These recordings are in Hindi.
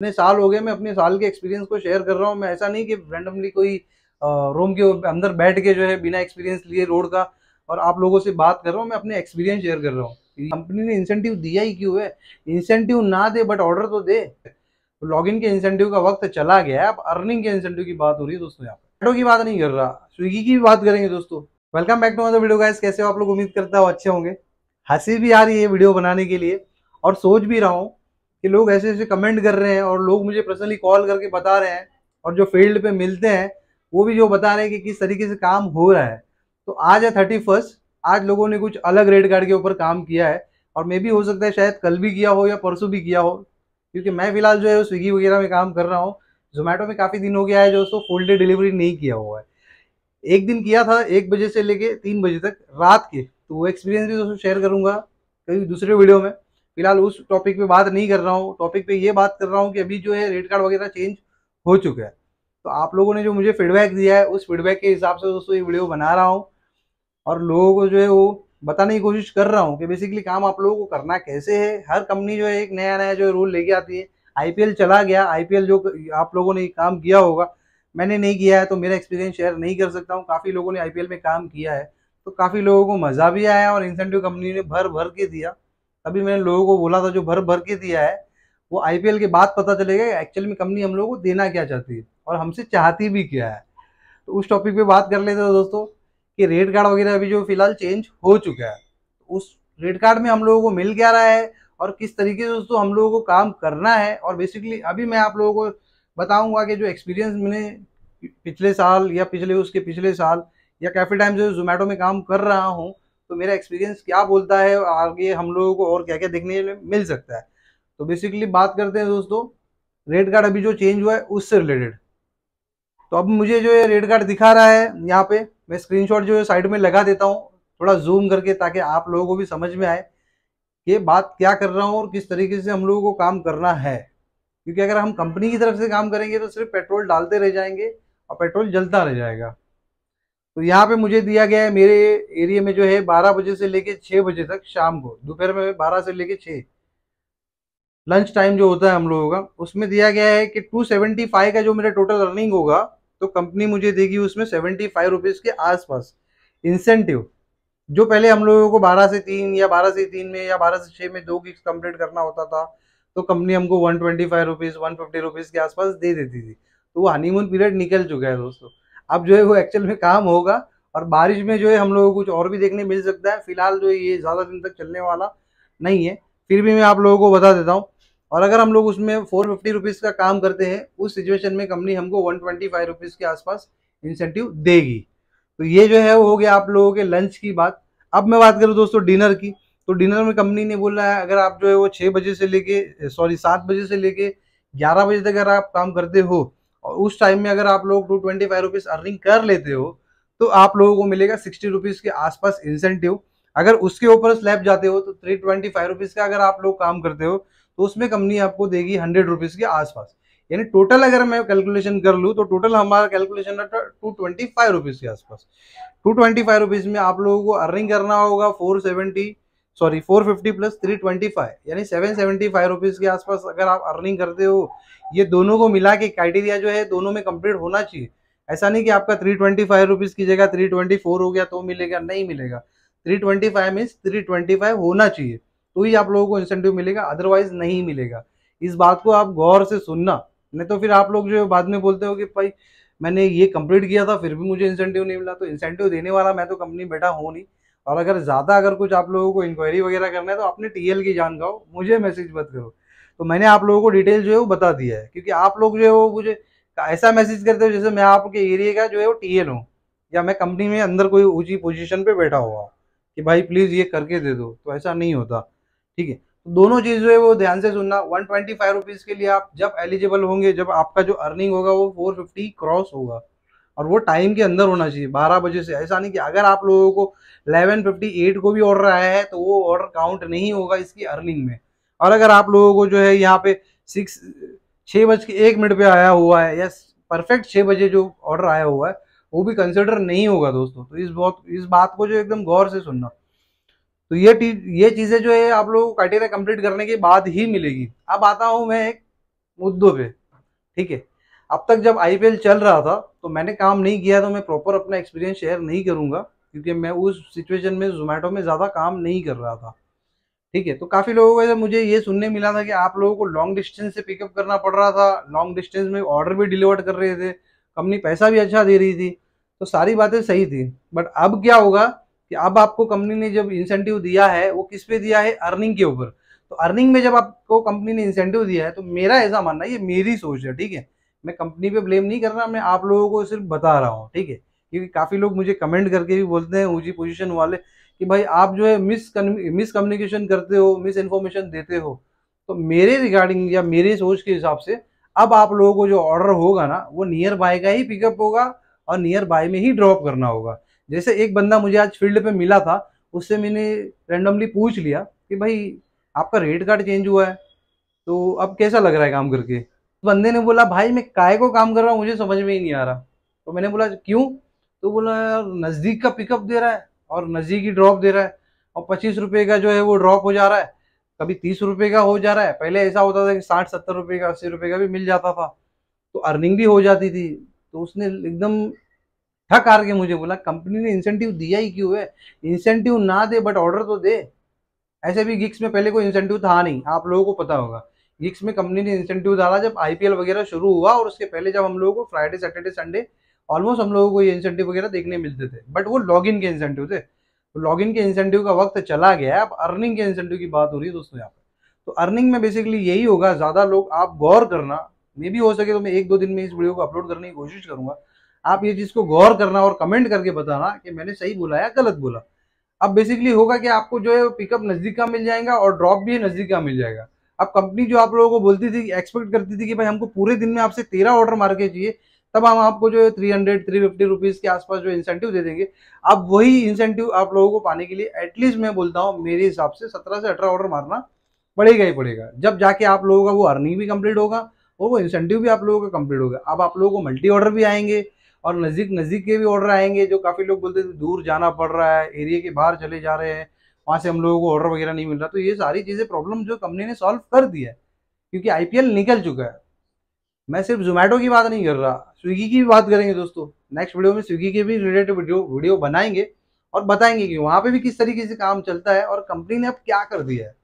इतने साल हो गए मैं अपने साल के एक्सपीरियंस को शेयर कर रहा हूँ मैं ऐसा नहीं कि रैंडमली कोई रूम के अंदर बैठ के जो है बिना एक्सपीरियंस लिए रोड का और आप लोगों से बात कर रहा हूँ मैं अपने एक्सपीरियंस शेयर कर रहा हूँ कंपनी ने इंसेंटिव दिया ही क्यों है इंसेंटिव ना दे बट ऑर्डर तो दे तो लॉगिन के इंसेंटिव का वक्त चला गया है अब अर्निंग के इंसेंटिव की बात हो रही है दोस्तों यहाँ पर ऑटो की बात नहीं कर रहा स्विगी की भी बात करेंगे दोस्तों welcome back to mother video guys कैसे हो आप लोग उम्मीद करता हूँ अच्छे होंगे हंसी भी आ रही है वीडियो बनाने के लिए और सोच भी रहा हूँ कि लोग ऐसे ऐसे कमेंट कर रहे हैं और लोग मुझे पर्सनली कॉल करके बता रहे हैं और जो फील्ड पे मिलते हैं वो भी जो बता रहे हैं कि किस तरीके से काम हो रहा है तो आज है थर्टी फर्स्ट आज लोगों ने कुछ अलग रेड कार्ड के ऊपर काम किया है और मे भी हो सकता है शायद कल भी किया हो या परसों भी किया हो क्योंकि मैं फिलहाल जो है स्विगी वगैरह में काम कर रहा हूँ जोमेटो में काफ़ी दिन हो गया है जो उसको फुल डे डिलीवरी नहीं किया हुआ है एक दिन किया था एक बजे से लेके तीन बजे तक रात के तो वो एक्सपीरियंस भी दोस्तों शेयर करूँगा कभी दूसरे वीडियो में फिलहाल उस टॉपिक पे बात नहीं कर रहा हूँ टॉपिक पे ये बात कर रहा हूँ कि अभी जो है रेड कार्ड वगैरह चेंज हो चुका है तो आप लोगों ने जो मुझे फीडबैक दिया है उस फीडबैक के हिसाब से दोस्तों ये वीडियो बना रहा हूँ और लोगों को जो है वो बताने की कोशिश कर रहा हूँ कि बेसिकली काम आप लोगों को करना कैसे है हर कंपनी जो है एक नया नया जो रूल लेके आती है आई चला गया आई जो आप लोगों ने काम किया होगा मैंने नहीं किया है तो मेरा एक्सपीरियंस शेयर नहीं कर सकता हूँ काफ़ी लोगों ने आई में काम किया है तो काफ़ी लोगों को मज़ा भी आया और इंसेंटिव कंपनी ने भर भर के दिया अभी मैंने लोगों को बोला था जो भर भर के दिया है वो आईपीएल के बाद पता चलेगा एक्चुअली में कंपनी हम लोगों को देना क्या चाहती है और हमसे चाहती भी क्या है तो उस टॉपिक पे बात कर लेते हैं दोस्तों कि रेड कार्ड वगैरह अभी जो फिलहाल चेंज हो चुका है तो उस रेड कार्ड में हम लोगों को मिल क्या रहा है और किस तरीके से दोस्तों हम लोगों को काम करना है और बेसिकली अभी मैं आप लोगों को बताऊंगा कि जो एक्सपीरियंस मैंने पिछले साल या पिछले उसके पिछले साल या काफ़ी टाइम से जोमेटो में काम कर रहा हूँ तो मेरा एक्सपीरियंस क्या बोलता है आगे हम लोगों को और क्या क्या देखने मिल सकता है तो बेसिकली बात करते हैं दोस्तों रेड कार्ड अभी जो चेंज हुआ है उससे रिलेटेड तो अब मुझे जो ये रेड कार्ड दिखा रहा है यहाँ पे मैं स्क्रीनशॉट जो है साइड में लगा देता हूँ थोड़ा जूम करके ताकि आप लोगों को भी समझ में आए कि बात क्या कर रहा हूँ और किस तरीके से हम लोगों को काम करना है क्योंकि अगर हम कंपनी की तरफ से काम करेंगे तो सिर्फ पेट्रोल डालते रह जाएंगे और पेट्रोल जलता रह जाएगा तो यहाँ पे मुझे दिया गया है मेरे एरिया में जो है बारह बजे से लेके छः बजे तक शाम को दोपहर में बारह से लेके छः लंच टाइम जो होता है हम लोगों का उसमें दिया गया है कि टू सेवेंटी फाइव का जो मेरा टोटल अर्निंग होगा तो कंपनी मुझे देगी उसमें सेवेंटी फाइव रुपीज़ के आसपास इंसेंटिव जो पहले हम लोगों को बारह से तीन या बारह से तीन में या बारह से छः में दो गिग्स कंप्लीट करना होता था तो कंपनी हमको one twenty five rupees one fifty rupees के आसपास दे देती थी तो वो हनीमून पीरियड निकल चुका है दोस्तों अब जो है वो एक्चुअल में काम होगा और बारिश में जो है हम लोगों को कुछ और भी देखने मिल सकता है फिलहाल जो है ये ज़्यादा दिन तक चलने वाला नहीं है फिर भी मैं आप लोगों को बता देता हूँ और अगर हम लोग उसमें फोर फिफ्टी रुपीज़ का काम करते हैं उस सिचुएशन में कंपनी हमको वन ट्वेंटी फाइव रुपीज़ के आसपास इंसेंटिव देगी तो ये जो है वो हो गया आप लोगों के लंच की बात अब मैं बात करूँ दोस्तों डिनर की तो डिनर में कंपनी ने बोला है अगर आप जो है वो छः बजे से लेके सॉरी सात बजे से लेके ग्यारह बजे तक अगर आप काम करते हो और उस टाइम में अगर आप लोग two twenty five rupees earning कर लेते हो तो आप लोगों को मिलेगा सिक्सटी रुपीज़ के आसपास इंसेंटिव अगर उसके ऊपर स्लैब जाते हो तो थ्री ट्वेंटी फाइव रुपीज़ का अगर आप लोग काम करते हो तो उसमें कंपनी आपको देगी हंड्रेड रुपीज़ के आसपास यानी टोटल अगर मैं कैलकुलेशन कर लूँ तो टोटल हमारा कैलकुलेशन है टू ट्वेंटी फाइव रुपीज़ के आसपास टू ट्वेंटी फाइव रुपीज़ में आप लोगों को अर्निंग करना होगा four seventy sorry 450 plus five यानी 775 रुपीज़ के आसपास अगर आप अर्निंग करते हो ये दोनों को मिला के क्राइटेरिया जो है दोनों में कंप्लीट होना चाहिए ऐसा नहीं कि आपका थ्री ट्वेंटी फाइव रुपीज़ की जगह थ्री ट्वेंटी फोर हो गया तो मिलेगा नहीं मिलेगा three twenty five means three twenty five होना चाहिए तो ही आप लोगों को इंसेंटिव मिलेगा अदरवाइज नहीं मिलेगा इस बात को आप गौर से सुनना नहीं तो फिर आप लोग जो है बाद में बोलते हो कि भाई मैंने ये कंप्लीट किया था फिर भी मुझे इंसेंटिव नहीं मिला तो इंसेंटिव देने वाला मैं तो कंपनी बैठा हूँ नहीं और अगर ज़्यादा अगर कुछ आप लोगों को इंक्वायरी वगैरह करना है तो अपने टीएल की जान गाओ मुझे मैसेज मत करो तो मैंने आप लोगों को डिटेल जो है वो बता दिया है क्योंकि आप लोग जो है वो मुझे ऐसा मैसेज करते हो जैसे मैं आपके एरिया का जो है वो टीएल हूँ या मैं कंपनी में अंदर कोई ऊंची पोजिशन पे बैठा हुआ कि भाई प्लीज़ ये करके दे दो तो ऐसा नहीं होता ठीक है तो दोनों चीज़ जो है वो ध्यान से सुनना वन ट्वेंटी फाइव रुपीज़ के लिए आप जब एलिजिबल होंगे जब आपका जो अर्निंग होगा वो फोर फिफ्टी क्रॉस होगा और वो टाइम के अंदर होना चाहिए बारह बजे से ऐसा नहीं कि अगर आप लोगों को एलेवन फिफ्टी एट को भी ऑर्डर आया है तो वो ऑर्डर काउंट नहीं होगा इसकी अर्निंग में और अगर आप लोगों को जो है यहाँ पे सिक्स छः बज के एक मिनट पे आया हुआ है या परफेक्ट छः बजे जो ऑर्डर आया हुआ है वो भी कंसिडर नहीं होगा दोस्तों तो इस बहुत इस बात को जो एकदम गौर से सुनना तो ये ये चीज़ें जो है आप लोगों को क्राइटेरिया कंप्लीट करने के बाद ही मिलेगी अब आता हूँ मैं एक मुद्दों पे ठीक है अब तक जब आई चल रहा था तो मैंने काम नहीं किया तो मैं प्रॉपर अपना एक्सपीरियंस शेयर नहीं करूँगा क्योंकि मैं उस सिचुएशन में जोमेटो में ज़्यादा काम नहीं कर रहा था ठीक है तो काफ़ी लोगों को मुझे ये सुनने मिला था कि आप लोगों को लॉन्ग डिस्टेंस से पिकअप करना पड़ रहा था लॉन्ग डिस्टेंस में ऑर्डर भी डिलीवर कर रहे थे कंपनी पैसा भी अच्छा दे रही थी तो सारी बातें सही थी बट अब क्या होगा कि अब आपको कंपनी ने जब इंसेंटिव दिया है वो किस पे दिया है अर्निंग के ऊपर तो अर्निंग में जब आपको कंपनी ने इंसेंटिव दिया है तो मेरा ऐसा मानना है ये मेरी सोच है ठीक है मैं कंपनी पे ब्लेम नहीं कर रहा मैं आप लोगों को सिर्फ बता रहा हूँ ठीक है क्योंकि काफ़ी लोग मुझे कमेंट करके भी बोलते हैं ऊँची पोजिशन वाले कि भाई आप जो है मिस मिस कम्युनिकेशन करते हो मिस इन्फॉर्मेशन देते हो तो मेरे रिगार्डिंग या मेरे सोच के हिसाब से अब आप लोगों को जो ऑर्डर होगा ना वो नियर बाय का ही पिकअप होगा और नियर बाय में ही ड्रॉप करना होगा जैसे एक बंदा मुझे आज फील्ड पे मिला था उससे मैंने रैंडमली पूछ लिया कि भाई आपका रेट कार्ड चेंज हुआ है तो अब कैसा लग रहा है काम करके बंदे ने बोला भाई मैं काय को काम कर रहा हूँ मुझे समझ में ही नहीं आ रहा तो मैंने बोला क्यों तो बोला यार नज़दीक का पिकअप दे रहा है और नज़दीक ही ड्रॉप दे रहा है और पच्चीस रुपये का जो है वो ड्रॉप हो जा रहा है कभी तीस रुपये का हो जा रहा है पहले ऐसा होता था कि साठ सत्तर रुपये का अस्सी रुपये का भी मिल जाता था तो अर्निंग भी हो जाती थी तो उसने एकदम ठक हार के मुझे बोला कंपनी ने इंसेंटिव दिया ही क्यों है इंसेंटिव ना दे बट ऑर्डर तो दे ऐसे भी गिक्स में पहले कोई इंसेंटिव था नहीं आप लोगों को पता होगा गिग्स में कंपनी ने इंसेंटिव डाला जब आईपीएल वगैरह शुरू हुआ और उसके पहले जब हम लोगों को फ्राइडे सैटरडे संडे ऑलमोस्ट हम लोगों को ये इंसेंटिव वगैरह देखने मिलते थे बट वो लॉगिन के इंसेंटिव थे तो लॉगिन के इंसेंटिव का वक्त चला गया अब अर्निंग के इंसेंटिव की बात हो रही है दोस्तों यहाँ पर तो अर्निंग में बेसिकली यही होगा ज़्यादा लोग आप गौर करना मे भी हो सके तो मैं एक दो दिन में इस वीडियो को अपलोड करने की कोशिश करूंगा आप ये चीज़ को गौर करना और कमेंट करके बताना कि मैंने सही बोला या गलत बोला अब बेसिकली होगा कि आपको जो है पिकअप नज़दीक का मिल जाएगा और ड्रॉप भी नज़दीक का मिल जाएगा अब कंपनी जो आप लोगों को बोलती थी एक्सपेक्ट करती थी कि भाई हमको पूरे दिन में आपसे तेरह ऑर्डर मार के चाहिए तब हम आपको जो है three hundred three fifty rupees के आसपास जो इंसेंटिव दे देंगे अब वही इंसेंटिव आप लोगों को पाने के लिए एटलीस्ट मैं बोलता हूँ मेरे हिसाब से सत्रह से अठारह ऑर्डर मारना पड़ेगा ही पड़ेगा जब जाके आप लोगों का वो अर्निंग भी कंप्लीट होगा और वो इंसेंटिव भी आप लोगों का कंप्लीट होगा अब आप लोगों को मल्टी ऑर्डर भी आएंगे और नज़दीक नज़दीक के भी ऑर्डर आएंगे जो काफ़ी लोग बोलते थे दूर जाना पड़ रहा है एरिया के बाहर चले जा रहे हैं वहाँ से हम लोगों को ऑर्डर वगैरह नहीं मिल रहा तो ये सारी चीज़ें प्रॉब्लम जो कंपनी ने सॉल्व कर दी है क्योंकि आईपीएल निकल चुका है मैं सिर्फ जोमेटो की बात नहीं कर रहा स्विगी की भी बात करेंगे दोस्तों नेक्स्ट वीडियो में स्विगी के भी रिलेटेड वीडियो वीडियो बनाएंगे और बताएंगे कि वहाँ पे भी किस तरीके से काम चलता है और कंपनी ने अब क्या कर दिया है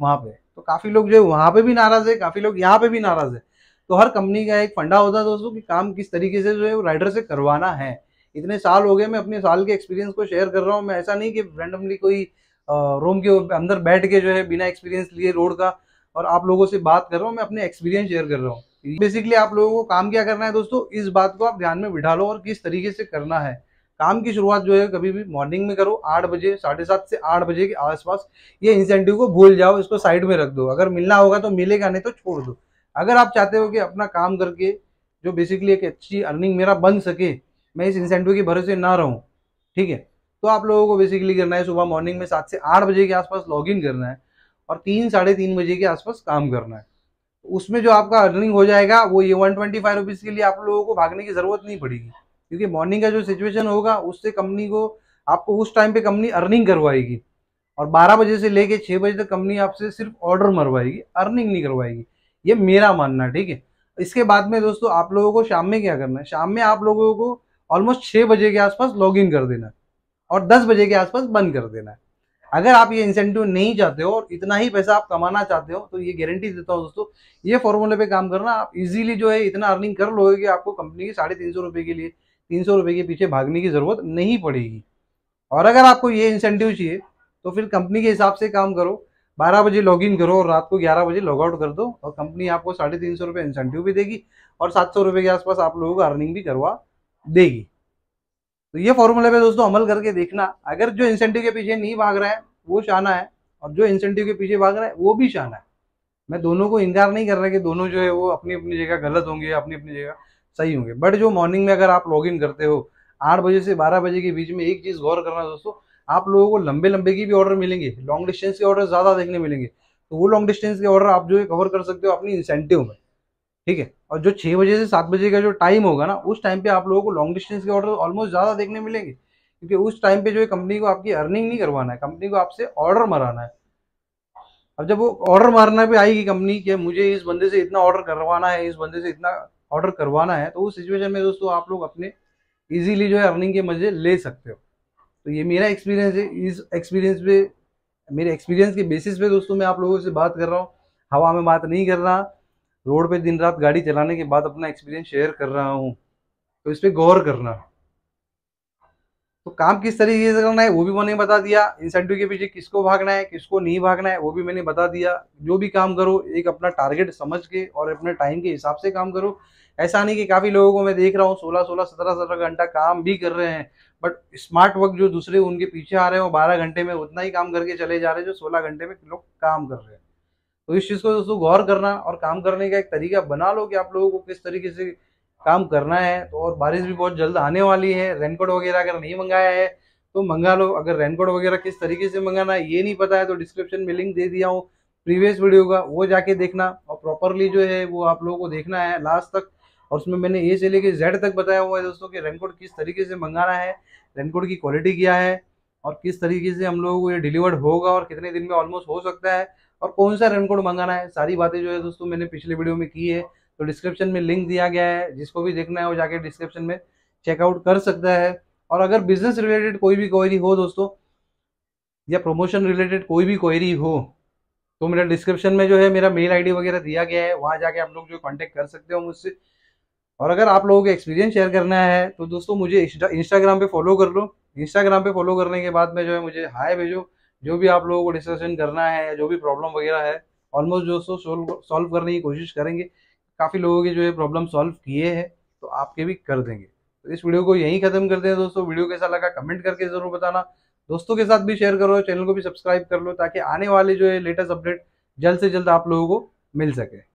वहाँ पे तो काफ़ी लोग जो है वहाँ पे भी नाराज़ है काफ़ी लोग यहाँ पे भी नाराज़ है तो हर कंपनी का एक फंडा होता है दोस्तों कि काम किस तरीके से जो है राइडर से करवाना है इतने साल हो गए मैं अपने साल के एक्सपीरियंस को शेयर कर रहा हूँ मैं ऐसा नहीं कि रैंडमली कोई रोम के अंदर बैठ के जो है बिना एक्सपीरियंस लिए रोड का और आप लोगों से बात कर रहा हूँ मैं अपने एक्सपीरियंस शेयर कर रहा हूँ बेसिकली आप लोगों को काम क्या करना है दोस्तों इस बात को आप ध्यान में बिठा लो और किस तरीके से करना है काम की शुरुआत जो है कभी भी मॉर्निंग में करो आठ बजे साढ़े सात से आठ बजे के आसपास ये इंसेंटिव को भूल जाओ इसको साइड में रख दो अगर मिलना होगा तो मिलेगा नहीं तो छोड़ दो अगर आप चाहते हो कि अपना काम करके जो बेसिकली एक अच्छी अर्निंग मेरा बन सके मैं इस इंसेंटिव के भरोसे ना रहूँ ठीक है तो आप लोगों को बेसिकली करना है सुबह मॉर्निंग में सात से आठ बजे के आसपास लॉग इन करना है और तीन साढ़े तीन बजे के आसपास काम करना है उसमें जो आपका अर्निंग हो जाएगा वो ये वन ट्वेंटी फाइव रुपीज़ के लिए आप लोगों को भागने की ज़रूरत नहीं पड़ेगी क्योंकि मॉर्निंग का जो सिचुएशन होगा उससे कंपनी को आपको उस टाइम पे कंपनी अर्निंग करवाएगी और बारह बजे से लेके 6 बजे तक कंपनी आपसे सिर्फ ऑर्डर मरवाएगी अर्निंग नहीं करवाएगी ये मेरा मानना ठीक है इसके बाद में दोस्तों आप लोगों को शाम में क्या करना है शाम में आप लोगों को ऑलमोस्ट छः बजे के आसपास लॉग इन कर देना है और दस बजे के आसपास बंद कर देना है अगर आप ये इंसेंटिव नहीं चाहते हो और इतना ही पैसा आप कमाना चाहते हो तो ये गारंटी देता हूँ दोस्तों ये फॉर्मूले पे काम करना आप इजीली जो है इतना अर्निंग कर लोगे कि आपको कंपनी की साढ़े तीन सौ रुपये के लिए तीन सौ रुपये के पीछे भागने की ज़रूरत नहीं पड़ेगी और अगर आपको ये इंसेंटिव चाहिए तो फिर कंपनी के हिसाब से काम करो बारह बजे इन करो और रात को ग्यारह बजे लॉग आउट कर दो और कंपनी आपको साढ़े तीन सौ रुपये इंसेंटिव भी देगी और सात सौ रुपये के आसपास आप लोगों को अर्निंग भी करवा देगी तो ये फॉर्मूला पे दोस्तों अमल करके देखना अगर जो इंसेंटिव के पीछे नहीं भाग रहा है वो शाना है और जो इंसेंटिव के पीछे भाग रहा है वो भी शाना है मैं दोनों को इनकार नहीं कर रहा कि दोनों जो है वो अपनी अपनी जगह गलत होंगे अपनी अपनी जगह सही होंगे बट जो मॉर्निंग में अगर आप लॉग इन करते हो आठ बजे से बारह बजे के बीच में एक चीज़ गौर करना दोस्तों आप लोगों को लंबे लंबे की भी ऑर्डर मिलेंगे लॉन्ग डिस्टेंस के ऑर्डर ज़्यादा देखने मिलेंगे तो वो लॉन्ग डिस्टेंस के ऑर्डर आप जो है कवर कर सकते हो अपनी इंसेंटिव में ठीक है और जो छः बजे से सात बजे का जो टाइम होगा ना उस टाइम पे आप लोगों को लॉन्ग डिस्टेंस के ऑर्डर ऑलमोस्ट ज़्यादा देखने मिलेंगे क्योंकि उस टाइम पे जो है कंपनी को आपकी अर्निंग नहीं करवाना है कंपनी को आपसे ऑर्डर मराना है अब जब वो ऑर्डर मारना भी आएगी कंपनी कि मुझे इस बंदे से इतना ऑर्डर करवाना है इस बंदे से इतना ऑर्डर करवाना है तो उस सिचुएशन में दोस्तों आप लोग अपने ईजिली जो है अर्निंग के मजे ले सकते हो तो ये मेरा एक्सपीरियंस है इस एक्सपीरियंस पे मेरे एक्सपीरियंस के बेसिस पे दोस्तों मैं आप लोगों से बात कर रहा हूँ हवा में बात नहीं कर रहा रोड पे दिन रात गाड़ी चलाने के बाद अपना एक्सपीरियंस शेयर कर रहा हूँ तो इस पर गौर करना तो काम किस तरीके से करना है वो भी मैंने बता दिया इंसेंटिव के पीछे किसको भागना है किसको नहीं भागना है वो भी मैंने बता दिया जो भी काम करो एक अपना टारगेट समझ के और अपने टाइम के हिसाब से काम करो ऐसा नहीं कि काफ़ी लोगों को मैं देख रहा हूँ सोलह सोलह सत्रह सत्रह घंटा काम भी कर रहे हैं बट स्मार्ट वर्क जो दूसरे उनके पीछे आ रहे हैं वो बारह घंटे में उतना ही काम करके चले जा रहे हैं जो सोलह घंटे में लोग काम कर रहे हैं तो इस चीज़ को दोस्तों गौर करना और काम करने का एक तरीका बना लो कि आप लोगों को किस तरीके से काम करना है तो और बारिश भी बहुत जल्द आने वाली है रेनकोट वगैरह अगर नहीं मंगाया है तो मंगा लो अगर रेनकोट वगैरह किस तरीके से मंगाना है ये नहीं पता है तो डिस्क्रिप्शन में लिंक दे दिया हूँ प्रीवियस वीडियो का वो जाके देखना और प्रॉपरली जो है वो आप लोगों को देखना है लास्ट तक और उसमें मैंने ए से लेके जेड तक बताया हुआ है दोस्तों कि रेनकोट किस तरीके से मंगाना है रेनकोट की क्वालिटी क्या है और किस तरीके से हम लोगों को ये डिलीवर्ड होगा और कितने दिन में ऑलमोस्ट हो सकता है और कौन सा रेनकोट मंगाना है सारी बातें जो है दोस्तों मैंने पिछले वीडियो में की है तो डिस्क्रिप्शन में लिंक दिया गया है जिसको भी देखना है वो जाके डिस्क्रिप्शन में चेकआउट कर सकता है और अगर बिजनेस रिलेटेड कोई भी क्वेरी हो दोस्तों या प्रमोशन रिलेटेड कोई भी क्वेरी हो तो मेरा डिस्क्रिप्शन में जो है मेरा मेल आईडी वगैरह दिया गया है वहाँ जाके आप लोग जो कांटेक्ट कर सकते हो मुझसे और अगर आप लोगों को एक्सपीरियंस शेयर करना है तो दोस्तों मुझे इंस्टाग्राम पे फॉलो कर लो इंस्टाग्राम पे फॉलो करने के बाद में जो है मुझे हाय भेजो जो भी आप लोगों को डिस्कशन करना है या जो भी प्रॉब्लम वगैरह है ऑलमोस्ट जो सो सॉल्व करने की कोशिश करेंगे काफ़ी लोगों के जो है प्रॉब्लम सॉल्व किए हैं तो आपके भी कर देंगे तो इस वीडियो को यहीं खत्म करते हैं दोस्तों वीडियो कैसा लगा कमेंट करके ज़रूर बताना दोस्तों के साथ भी शेयर करो चैनल को भी सब्सक्राइब कर लो ताकि आने वाले जो है लेटेस्ट अपडेट जल्द से जल्द आप लोगों को मिल सके